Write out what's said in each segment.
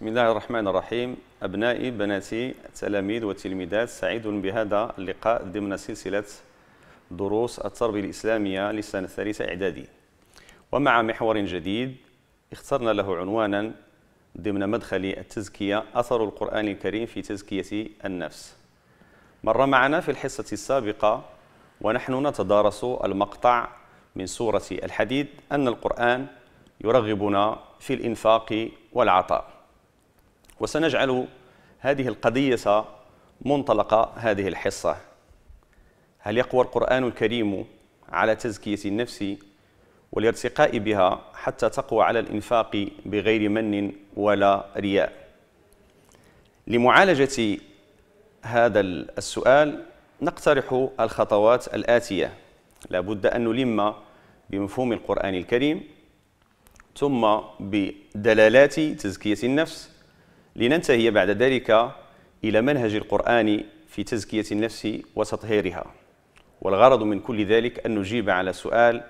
بسم الله الرحمن الرحيم أبنائي بناتي التلاميذ والتلميذات سعيد بهذا اللقاء ضمن سلسلة دروس التربية الإسلامية لسنة الثالثة إعدادي ومع محور جديد اخترنا له عنوانا ضمن مدخل التزكية أثر القرآن الكريم في تزكية النفس مر معنا في الحصة السابقة ونحن نتدارس المقطع من سورة الحديد أن القرآن يرغبنا في الإنفاق والعطاء وسنجعل هذه القضية منطلق هذه الحصة هل يقوى القرآن الكريم على تزكية النفس والارتقاء بها حتى تقوى على الإنفاق بغير من ولا رياء لمعالجة هذا السؤال نقترح الخطوات الآتية لابد أن نلم بمفهوم القرآن الكريم ثم بدلالات تزكية النفس لننتهي بعد ذلك إلى منهج القرآن في تزكية النفس وتطهيرها والغرض من كل ذلك أن نجيب على سؤال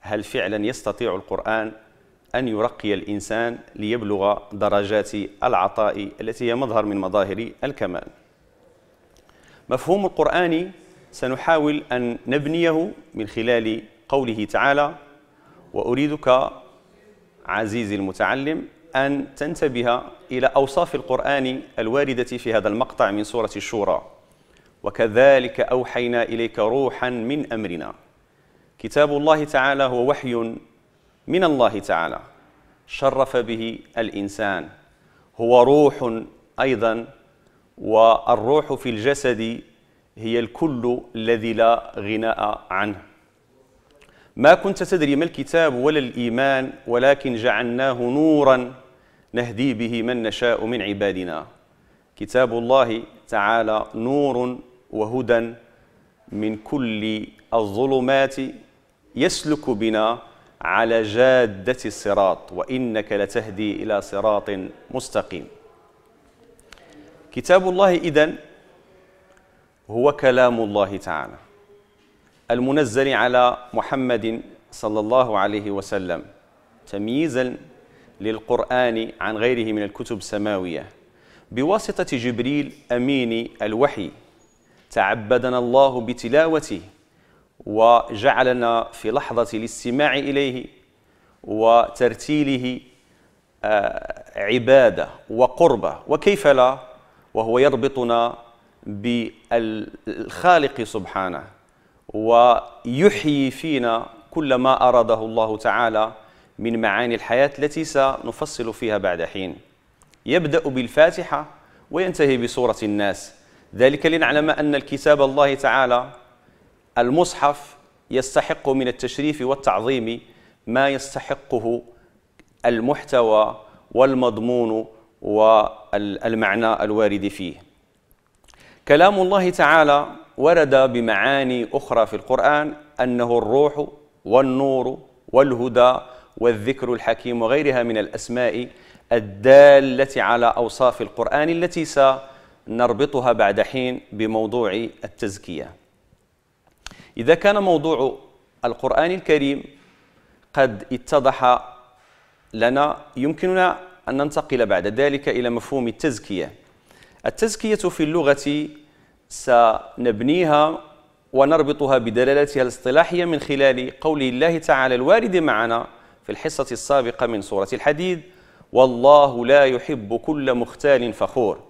هل فعلا يستطيع القرآن أن يرقي الإنسان ليبلغ درجات العطاء التي هي مظهر من مظاهر الكمال مفهوم القرآن سنحاول أن نبنيه من خلال قوله تعالى وأريدك عزيزي المتعلم أن تنتبه إلى أوصاف القرآن الواردة في هذا المقطع من سورة الشورى وكذلك أوحينا إليك روحا من أمرنا كتاب الله تعالى هو وحي من الله تعالى شرف به الإنسان هو روح أيضا والروح في الجسد هي الكل الذي لا غناء عنه ما كنت تدري ما الكتاب ولا الإيمان ولكن جعلناه نورا نهدي به من نشاء من عبادنا كتاب الله تعالى نور وهدى من كل الظلمات يسلك بنا على جادة الصراط وإنك لتهدي إلى صراط مستقيم كتاب الله إذن هو كلام الله تعالى المنزل على محمد صلى الله عليه وسلم تمييزا للقرآن عن غيره من الكتب السماوية بواسطة جبريل أمين الوحي تعبدنا الله بتلاوته وجعلنا في لحظة الاستماع إليه وترتيله آه، عبادة وقربة وكيف لا وهو يربطنا بالخالق سبحانه ويحيي فينا كل ما أراده الله تعالى من معاني الحياة التي سنفصل فيها بعد حين يبدأ بالفاتحة وينتهي بسورة الناس ذلك لنعلم أن الكتاب الله تعالى المصحف يستحق من التشريف والتعظيم ما يستحقه المحتوى والمضمون والمعنى الوارد فيه كلام الله تعالى ورد بمعاني أخرى في القرآن أنه الروح والنور والهدى والذكر الحكيم وغيرها من الأسماء الدالة على أوصاف القرآن التي سنربطها بعد حين بموضوع التزكية إذا كان موضوع القرآن الكريم قد اتضح لنا يمكننا أن ننتقل بعد ذلك إلى مفهوم التزكية التزكية في اللغة سنبنيها ونربطها بدلالتها الاصطلاحية من خلال قول الله تعالى الوارد معنا في الحصة السابقة من سورة الحديد والله لا يحب كل مختال فخور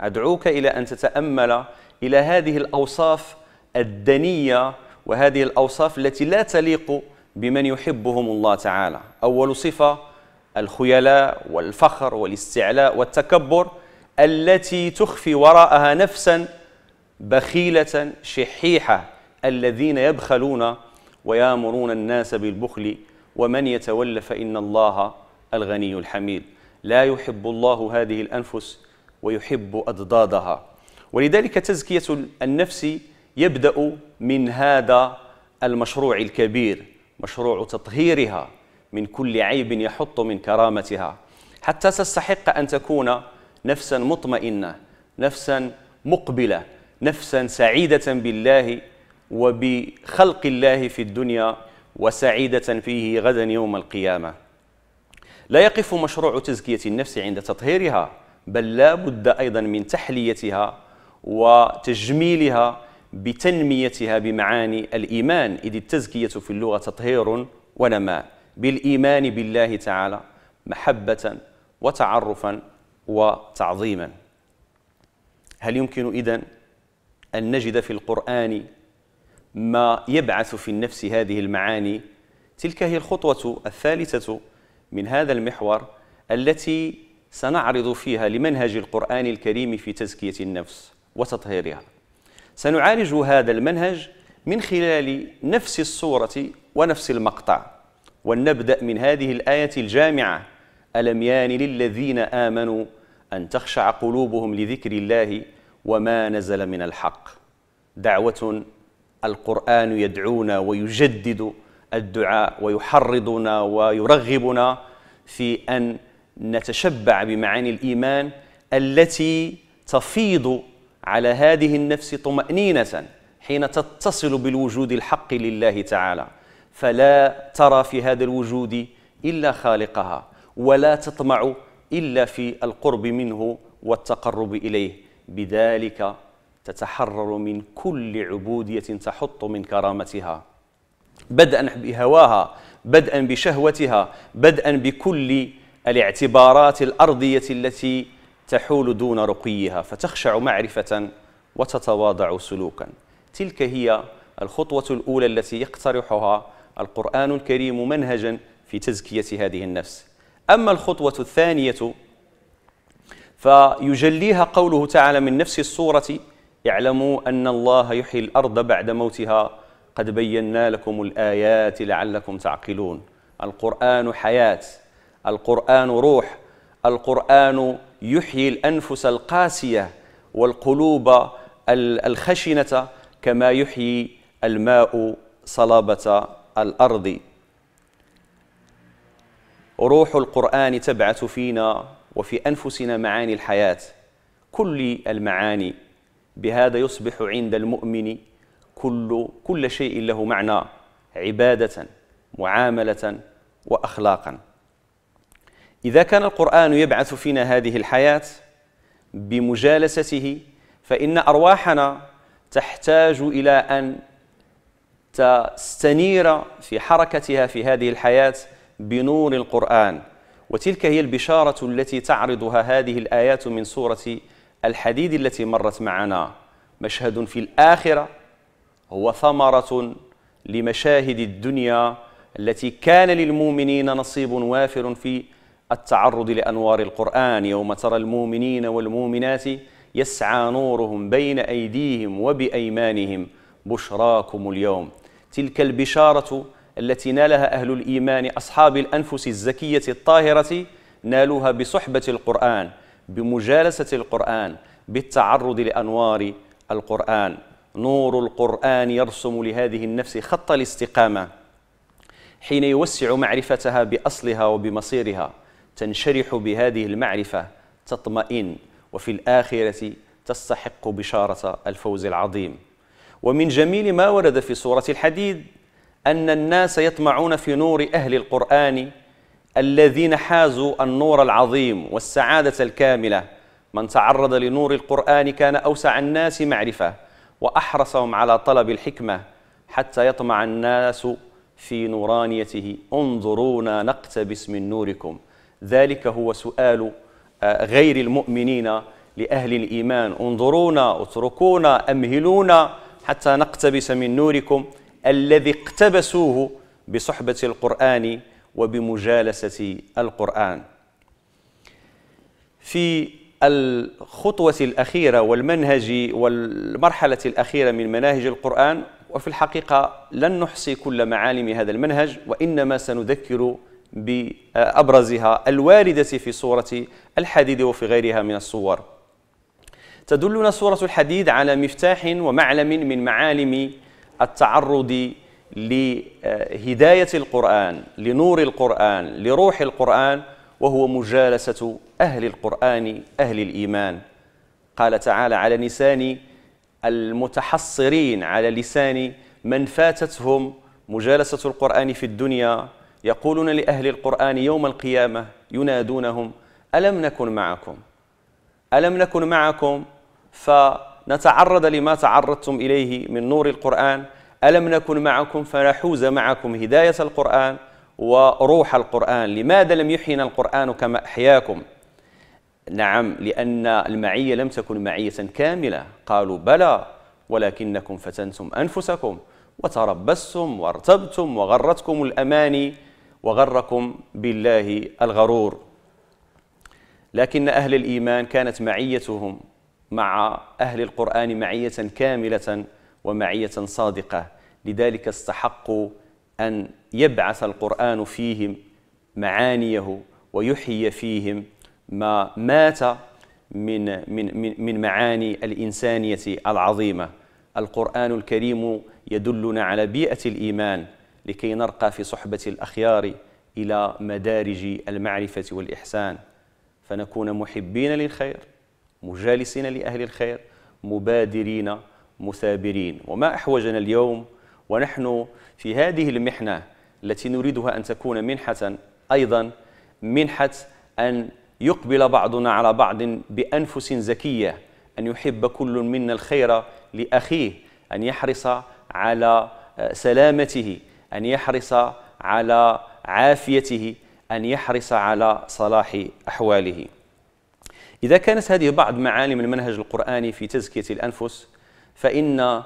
أدعوك إلى أن تتأمل إلى هذه الأوصاف الدنية وهذه الأوصاف التي لا تليق بمن يحبهم الله تعالى أول صفة الخيلاء والفخر والاستعلاء والتكبر التي تخفي وراءها نفسا بخيلة شحيحة الذين يبخلون ويامرون الناس بالبخل ومن يتولى فإن الله الغني الحميد لا يحب الله هذه الأنفس ويحب أضدادها ولذلك تزكية النفس يبدأ من هذا المشروع الكبير مشروع تطهيرها من كل عيب يحط من كرامتها حتى تستحق أن تكون نفسا مطمئنة نفسا مقبلة نفسا سعيدة بالله وبخلق الله في الدنيا وسعيدة فيه غدا يوم القيامة لا يقف مشروع تزكية النفس عند تطهيرها بل لا بد أيضا من تحليتها وتجميلها بتنميتها بمعاني الإيمان إذ التزكية في اللغة تطهير ونماء بالإيمان بالله تعالى محبة وتعرفا وتعظيما هل يمكن إذن أن نجد في القرآن ما يبعث في النفس هذه المعاني تلك هي الخطوة الثالثة من هذا المحور التي سنعرض فيها لمنهج القرآن الكريم في تزكية النفس وتطهيرها سنعالج هذا المنهج من خلال نفس الصورة ونفس المقطع ولنبدأ من هذه الآية الجامعة ألم يان للذين آمنوا أن تخشع قلوبهم لذكر الله وما نزل من الحق دعوة القرآن يدعونا ويجدد الدعاء ويحرضنا ويرغبنا في أن نتشبع بمعاني الإيمان التي تفيض على هذه النفس طمأنينة حين تتصل بالوجود الحق لله تعالى فلا ترى في هذا الوجود إلا خالقها ولا تطمع إلا في القرب منه والتقرب إليه بذلك تتحرر من كل عبودية تحط من كرامتها بدءا بهواها بدءا بشهوتها بدءا بكل الاعتبارات الأرضية التي تحول دون رقيها فتخشع معرفة وتتواضع سلوكا تلك هي الخطوة الأولى التي يقترحها القرآن الكريم منهجا في تزكية هذه النفس أما الخطوة الثانية فيجليها قوله تعالى من نفس الصورة اعلموا أن الله يحيي الأرض بعد موتها قد بينا لكم الآيات لعلكم تعقلون القرآن حياة القرآن روح القرآن يحيي الأنفس القاسية والقلوب الخشنة كما يحيي الماء صلابة الأرض روح القرآن تبعث فينا وفي أنفسنا معاني الحياة كل المعاني بهذا يصبح عند المؤمن كل كل شيء له معنى عبادة معاملة وأخلاقا إذا كان القرآن يبعث فينا هذه الحياة بمجالسته فإن أرواحنا تحتاج إلى أن تستنير في حركتها في هذه الحياة بنور القرآن وتلك هي البشارة التي تعرضها هذه الآيات من سورة الحديد التي مرت معنا مشهد في الآخرة هو ثمرة لمشاهد الدنيا التي كان للمؤمنين نصيب وافر في التعرض لأنوار القرآن يوم ترى المؤمنين والمؤمنات يسعى نورهم بين أيديهم وبأيمانهم بشراكم اليوم تلك البشارة التي نالها أهل الإيمان أصحاب الأنفس الزكية الطاهرة نالوها بصحبة القرآن بمجالسة القرآن بالتعرض لأنوار القرآن نور القرآن يرسم لهذه النفس خط الاستقامة حين يوسع معرفتها بأصلها وبمصيرها تنشرح بهذه المعرفة تطمئن وفي الآخرة تستحق بشارة الفوز العظيم ومن جميل ما ورد في سورة الحديد أن الناس يطمعون في نور أهل القرآن الذين حازوا النور العظيم والسعادة الكاملة من تعرض لنور القرآن كان أوسع الناس معرفة وأحرصهم على طلب الحكمة حتى يطمع الناس في نورانيته انظرونا نقتبس من نوركم ذلك هو سؤال آه، غير المؤمنين لأهل الإيمان انظرونا اتركونا أمهلونا حتى نقتبس من نوركم الذي اقتبسوه بصحبة القرآن وبمجالسة القرآن في الخطوة الأخيرة والمنهج والمرحلة الأخيرة من مناهج القرآن وفي الحقيقة لن نحصي كل معالم هذا المنهج وإنما سنذكر بأبرزها الواردة في صورة الحديد وفي غيرها من الصور تدلنا صورة الحديد على مفتاح ومعلم من معالم التعرض لهداية القرآن لنور القرآن لروح القرآن وهو مجالسة أهل القرآن أهل الإيمان قال تعالى على لسان المتحصرين على لسان من فاتتهم مجالسة القرآن في الدنيا يقولون لأهل القرآن يوم القيامة ينادونهم ألم نكن معكم ألم نكن معكم فنتعرض لما تعرضتم إليه من نور القرآن ألم نكن معكم فنحوز معكم هداية القرآن وروح القرآن لماذا لم يحينا القرآن كما أحياكم نعم لأن المعية لم تكن معية كاملة قالوا بلى ولكنكم فتنتم أنفسكم وتربصتم وارتبتم وغرتكم الأماني وغركم بالله الغرور لكن أهل الإيمان كانت معيتهم مع أهل القرآن معية كاملة ومعية صادقة لذلك استحقوا أن يبعث القرآن فيهم معانيه ويحيي فيهم ما مات من من من, معاني الإنسانية العظيمة القرآن الكريم يدلنا على بيئة الإيمان لكي نرقى في صحبة الأخيار إلى مدارج المعرفة والإحسان فنكون محبين للخير مجالسين لأهل الخير مبادرين مثابرين وما أحوجنا اليوم ونحن في هذه المحنة التي نريدها أن تكون منحة أيضا منحة أن يقبل بعضنا على بعض بأنفس زكية أن يحب كل منا الخير لأخيه أن يحرص على آه، سلامته أن يحرص على عافيته أن يحرص على صلاح أحواله إذا كانت هذه بعض معالم المنهج القرآني في تزكية الأنفس فإن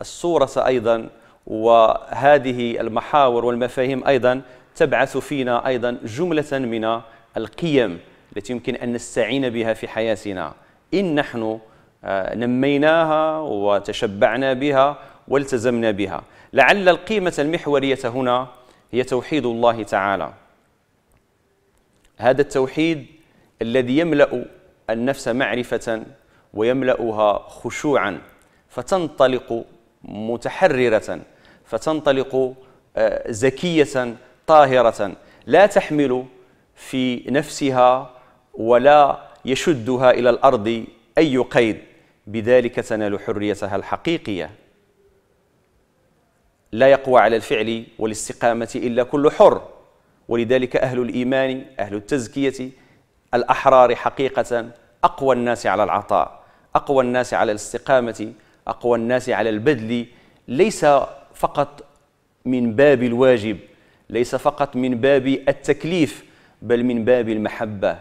الصورة أيضا وهذه المحاور والمفاهيم أيضا تبعث فينا أيضا جملة من القيم التي يمكن أن نستعين بها في حياتنا إن نحن آه، نميناها وتشبعنا بها والتزمنا بها لعل القيمة المحورية هنا هي توحيد الله تعالى هذا التوحيد الذي يملأ النفس معرفة ويملأها خشوعا فتنطلق متحررة فتنطلق آه، زكية طاهرة لا تحمل في نفسها ولا يشدها إلى الأرض أي قيد بذلك تنال حريتها الحقيقية لا يقوى على الفعل والاستقامة إلا كل حر ولذلك أهل الإيمان أهل التزكية الأحرار حقيقة أقوى الناس على العطاء أقوى الناس على الاستقامة أقوى الناس على البذل ليس فقط من باب الواجب ليس فقط من باب التكليف بل من باب المحبة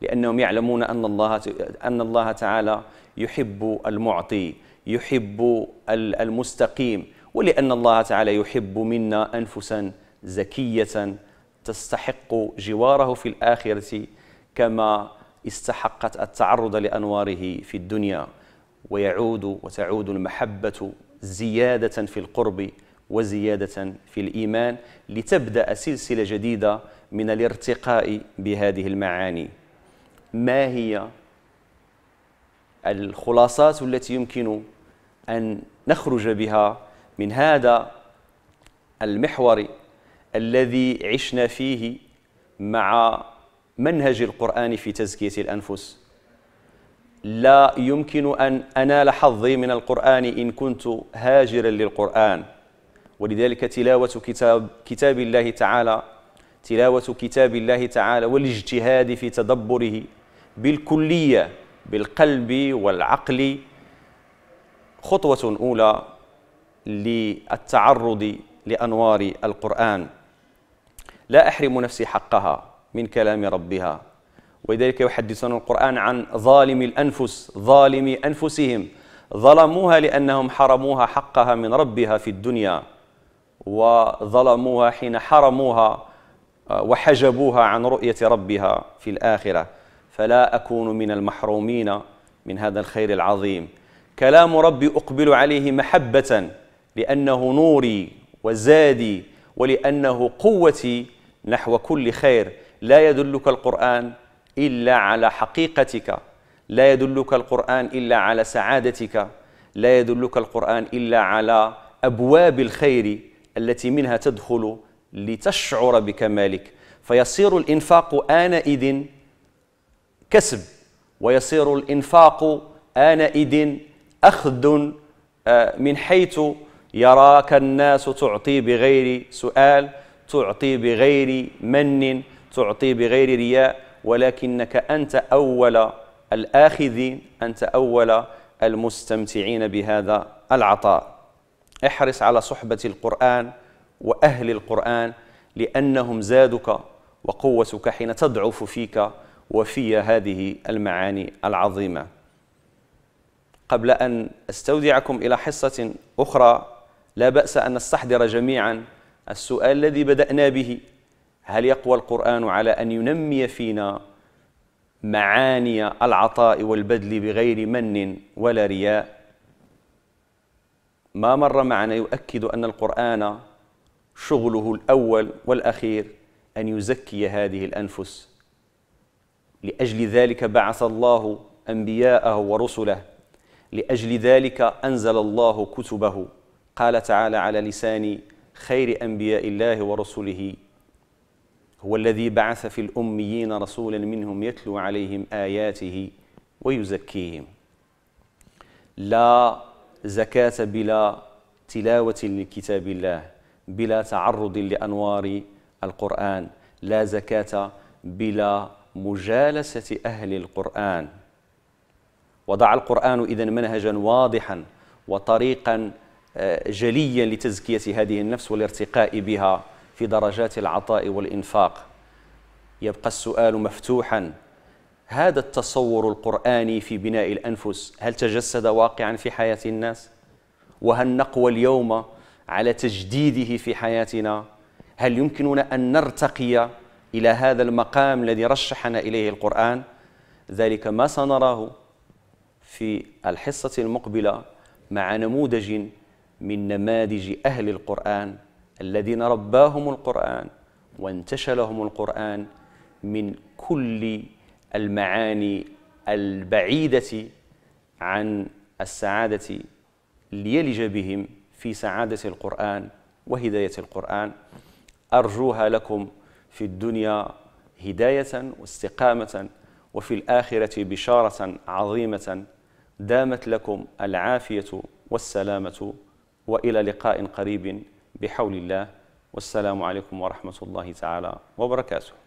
لأنهم يعلمون أن الله أن الله تعالى يحب المعطي يحب المستقيم ولأن الله تعالى يحب منا أنفسا زكية تستحق جواره في الآخرة كما استحقت التعرض لأنواره في الدنيا ويعود وتعود المحبة زيادة في القرب وزيادة في الإيمان لتبدأ سلسلة جديدة من الارتقاء بهذه المعاني ما هي الخلاصات التي يمكن أن نخرج بها من هذا المحور الذي عشنا فيه مع منهج القرآن في تزكية الأنفس لا يمكن أن أنال حظي من القرآن إن كنت هاجرا للقرآن ولذلك تلاوة كتاب, كتاب الله تعالى تلاوة كتاب الله تعالى والاجتهاد في تدبره بالكلية بالقلب والعقل خطوة أولى للتعرض لأنوار القرآن لا أحرم نفسي حقها من كلام ربها ولذلك يحدثنا القرآن عن ظالم الأنفس ظالمي أنفسهم ظلموها لأنهم حرموها حقها من ربها في الدنيا وظلموها حين حرموها آه، وحجبوها عن رؤية ربها في الآخرة فلا أكون من المحرومين من هذا الخير العظيم كلام ربي أقبل عليه محبة لأنه نوري وزادي ولأنه قوتي نحو كل خير لا يدلك القرآن إلا على حقيقتك لا يدلك القرآن إلا على سعادتك لا يدلك القرآن إلا على أبواب الخير التي منها تدخل لتشعر بكمالك فيصير الإنفاق آنئذ كسب ويصير الإنفاق آنئذ أخذ آه، من حيث يراك الناس تعطي بغير سؤال تعطي بغير من تعطي بغير رياء ولكنك أنت أول الآخذين أنت أول المستمتعين بهذا العطاء احرص على صحبة القرآن وأهل القرآن لأنهم زادك وقوتك حين تضعف فيك وفي هذه المعاني العظيمة قبل أن أستودعكم إلى حصة أخرى لا بأس أن نستحضر جميعا السؤال الذي بدأنا به هل يقوى القرآن على أن ينمي فينا معاني العطاء والبذل بغير من ولا رياء ما مر معنا يؤكد أن القرآن شغله الأول والأخير أن يزكي هذه الأنفس لأجل ذلك بعث الله أنبياءه ورسله لأجل ذلك أنزل الله كتبه قال تعالى على لسان خير أنبياء الله ورسله هو الذي بعث في الأميين رسولا منهم يتلو عليهم آياته ويزكيهم لا زكاة بلا تلاوة لكتاب الله بلا تعرض لأنوار القرآن لا زكاة بلا مجالسة أهل القرآن وضع القرآن إذن منهجا واضحا وطريقا آه، جليا لتزكية هذه النفس والارتقاء بها في درجات العطاء والإنفاق يبقى السؤال مفتوحا هذا التصور القرآني في بناء الأنفس هل تجسد واقعا في حياة الناس؟ وهل نقوى اليوم على تجديده في حياتنا؟ هل يمكننا أن نرتقي إلى هذا المقام الذي رشحنا إليه القرآن؟ ذلك ما سنراه في الحصة المقبلة مع نموذج من نماذج أهل القرآن الذين رباهم القرآن وانتشلهم القرآن من كل المعاني البعيدة عن السعادة ليلج بهم في سعادة القرآن وهداية القرآن أرجوها لكم في الدنيا هداية واستقامة وفي الآخرة بشارة عظيمة دامت لكم العافية والسلامة وإلى لقاء قريب بحول الله والسلام عليكم ورحمة الله تعالى وبركاته